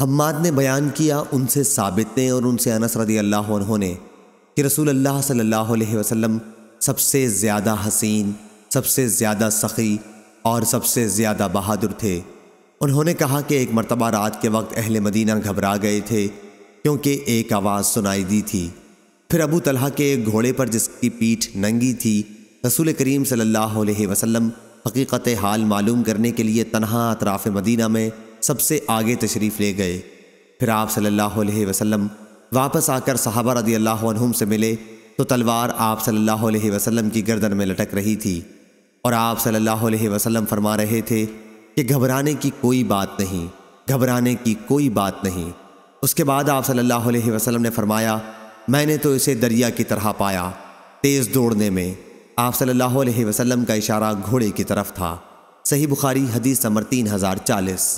हम्माद ने बयान किया उनसे साबित ने और उनसे अनस रदी अल्लाह ने कि रसूल अल्लाह सल्लल्लाहु अलैहि वसल्लम सबसे ज़्यादा हसीन सबसे ज़्यादा सखी और सबसे ज़्यादा बहादुर थे उन्होंने कहा कि एक मरतबा रात के वक्त अहल मदीना घबरा गए थे क्योंकि एक आवाज़ सुनाई दी थी फिर अबू तलहा के एक घोड़े पर जिसकी पीठ नंगी थी रसूल करीम सल्ला वसम हकीकत हाल मालूम करने के लिए तनहा अतराफ़ मदीना में सबसे आगे तशरीफ़ ले गए फिर आप सल्लल्लाहु अलैहि वसल्लम वापस आकर सहाबा रदी अल्लाह से मिले तो तलवार आप सल्लल्लाहु अलैहि वसल्लम की गर्दन में लटक रही थी और आप सल्लल्लाहु अलैहि वसल्लम फरमा रहे थे कि घबराने की कोई बात नहीं घबराने की कोई बात नहीं उसके बाद आप सल्लल्लाहु अलैहि वसल्लम ने फरमाया मैंने तो इसे दरिया की तरह पाया तेज़ दौड़ने में आप सल्लल्लाहु अलैहि वसल्लम का इशारा घोड़े की तरफ था सही बुखारी हदीस नंबर तीन हज़ार चालीस